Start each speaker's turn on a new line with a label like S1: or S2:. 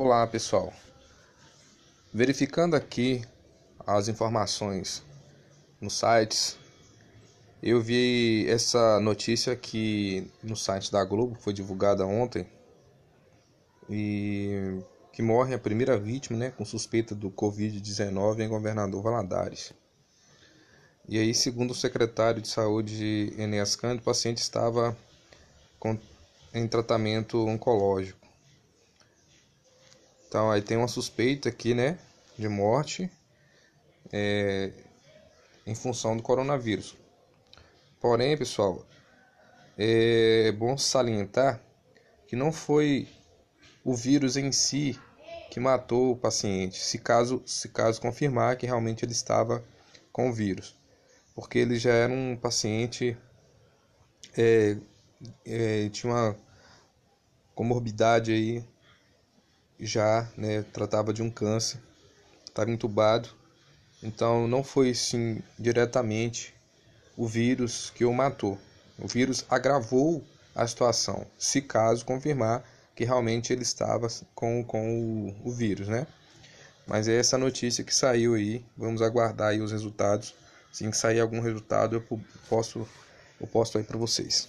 S1: Olá pessoal, verificando aqui as informações nos sites, eu vi essa notícia que no site da Globo foi divulgada ontem e que morre a primeira vítima né, com suspeita do Covid-19 em governador Valadares. E aí, segundo o secretário de saúde Enéas Cândido, o paciente estava com, em tratamento oncológico. Então aí tem uma suspeita aqui, né, de morte é, em função do coronavírus. Porém, pessoal, é bom salientar que não foi o vírus em si que matou o paciente, se caso, se caso confirmar que realmente ele estava com o vírus, porque ele já era um paciente é, é, tinha uma comorbidade aí já né, tratava de um câncer, estava tá entubado. Então não foi sim diretamente o vírus que o matou. O vírus agravou a situação, se caso confirmar que realmente ele estava com, com o, o vírus, né? Mas é essa notícia que saiu aí. Vamos aguardar aí os resultados. Assim que sair algum resultado, eu posso eu posto aí para vocês.